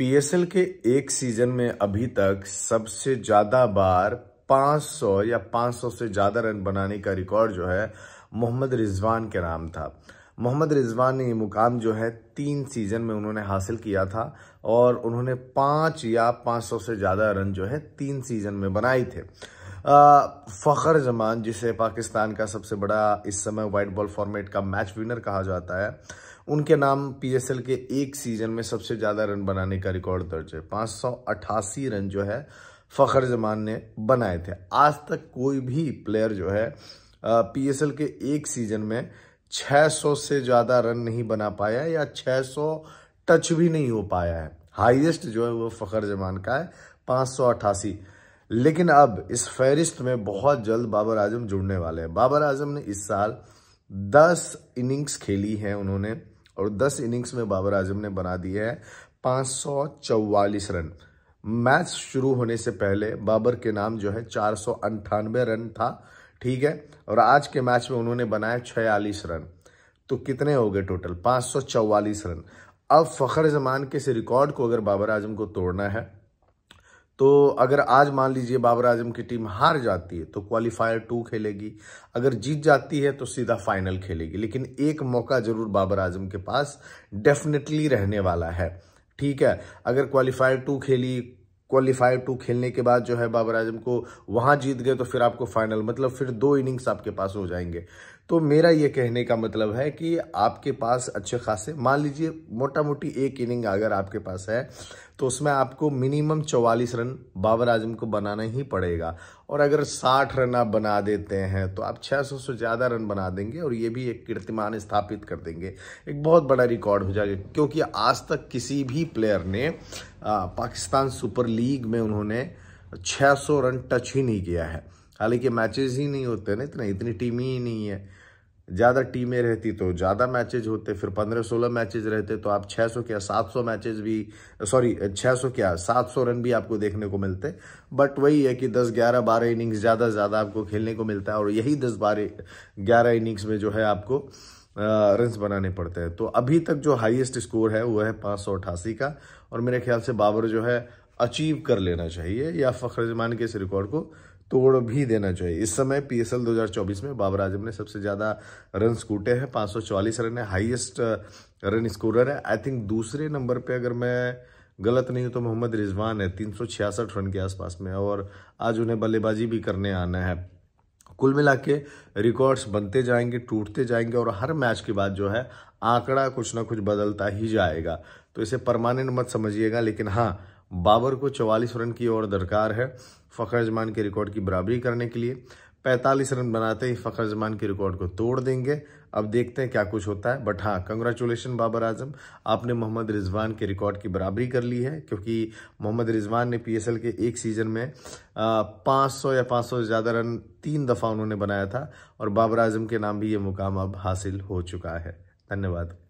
PSL के एक season में अभी तक सबसे ज्यादा बार 500 या 500 से ज्यादा रन बनाने का रिकॉर्ड जो है मोहम्मद रिजवान के नाम था मोहम्मद रिजवान ने ये मुकाम जो है तीन सीजन में उन्होंने हासिल किया था और उन्होंने पांच या 500 से ज़्यादा रन जो है तीन सीजन में बनाए थे फ़खर जमान जिसे पाकिस्तान का सबसे बड़ा इस समय वाइट बॉल फॉर्मेट का मैच विनर कहा जाता है उनके नाम पीएसएल के एक सीजन में सबसे ज़्यादा रन बनाने का रिकॉर्ड दर्ज है पाँच रन जो है फ़खर जमान ने बनाए थे आज तक कोई भी प्लेयर जो है पीएसएल के एक सीजन में 600 से ज़्यादा रन नहीं बना पाया या 600 टच भी नहीं हो पाया है हाईएस्ट जो है वो फ़खर जमान का है पाँच लेकिन अब इस फहरिस्त में बहुत जल्द बाबर आजम जुड़ने वाले हैं बाबर आजम ने इस साल दस इनिंग्स खेली हैं उन्होंने और दस इनिंग्स में बाबर आजम ने बना दिए हैं पाँच रन मैच शुरू होने से पहले बाबर के नाम जो है चार रन था ठीक है और आज के मैच में उन्होंने बनाया छियालीस रन तो कितने हो गए टोटल पाँच रन अब फ़खर जमान के से रिकॉर्ड को अगर बाबर आजम को तोड़ना है तो अगर आज मान लीजिए बाबर आजम की टीम हार जाती है तो क्वालिफायर टू खेलेगी अगर जीत जाती है तो सीधा फाइनल खेलेगी लेकिन एक मौका जरूर बाबर आजम के पास डेफिनेटली रहने वाला है ठीक है अगर क्वालिफायर टू खेली क्वालिफायर टू खेलने के बाद जो है बाबर आजम को वहाँ जीत गए तो फिर आपको फाइनल मतलब फिर दो इनिंग्स आपके पास हो जाएंगे तो मेरा ये कहने का मतलब है कि आपके पास अच्छे खासे मान लीजिए मोटा मोटी एक इनिंग अगर आपके पास है तो उसमें आपको मिनिमम चौवालीस रन बाबर आजम को बनाना ही पड़ेगा और अगर साठ रन आप बना देते हैं तो आप 600 से ज़्यादा रन बना देंगे और ये भी एक कीर्तिमान स्थापित कर देंगे एक बहुत बड़ा रिकॉर्ड हो जाएगा क्योंकि आज तक किसी भी प्लेयर ने पाकिस्तान सुपर लीग में उन्होंने 600 रन टच ही नहीं किया है हालांकि मैचेस ही नहीं होते ना इतना इतनी टीम ही नहीं है ज़्यादा टीमें रहती तो ज़्यादा मैचेज होते फिर पंद्रह सोलह मैचेज रहते तो आप 600 क्या 700 मैचेज भी सॉरी 600 क्या 700 रन भी आपको देखने को मिलते बट वही है कि 10 11 12 इनिंग्स ज़्यादा से ज़्यादा आपको खेलने को मिलता है और यही 10 बारह ग्यारह इनिंग्स में जो है आपको रन्स बनाने पड़ते हैं तो अभी तक जो हाइएस्ट स्कोर है वह है पाँच का और मेरे ख्याल से बाबर जो है अचीव कर लेना चाहिए या फख्र जमान के इस रिकॉर्ड को तोड़ भी देना चाहिए इस समय पीएसएल 2024 में बाबर आजम ने सबसे ज़्यादा रन स्कूटे हैं 544 रन है हाईएस्ट रन स्कोरर है आई थिंक दूसरे नंबर पे अगर मैं गलत नहीं हूँ तो मोहम्मद रिजवान है तीन रन के आसपास में और आज उन्हें बल्लेबाजी भी करने आना है कुल मिला के रिकॉर्ड्स बनते जाएंगे टूटते जाएंगे और हर मैच के बाद जो है आंकड़ा कुछ ना कुछ बदलता ही जाएगा तो इसे परमानेंट मत समझिएगा लेकिन हाँ बाबर को 44 रन की ओर दरकार है फ़खर जमान के रिकॉर्ड की बराबरी करने के लिए 45 रन बनाते ही फ़खर जमान के रिकॉर्ड को तोड़ देंगे अब देखते हैं क्या कुछ होता है बट हाँ कंग्रेचुलेशन बाबर आजम आपने मोहम्मद रिजवान के रिकॉर्ड की बराबरी कर ली है क्योंकि मोहम्मद रिजवान ने पीएसएल के एक सीज़न में पाँच सौ या पाँच सौ से ज़्यादा रन तीन दफ़ा उन्होंने बनाया था और बाबर आजम के नाम भी ये मुकाम अब हासिल हो चुका है धन्यवाद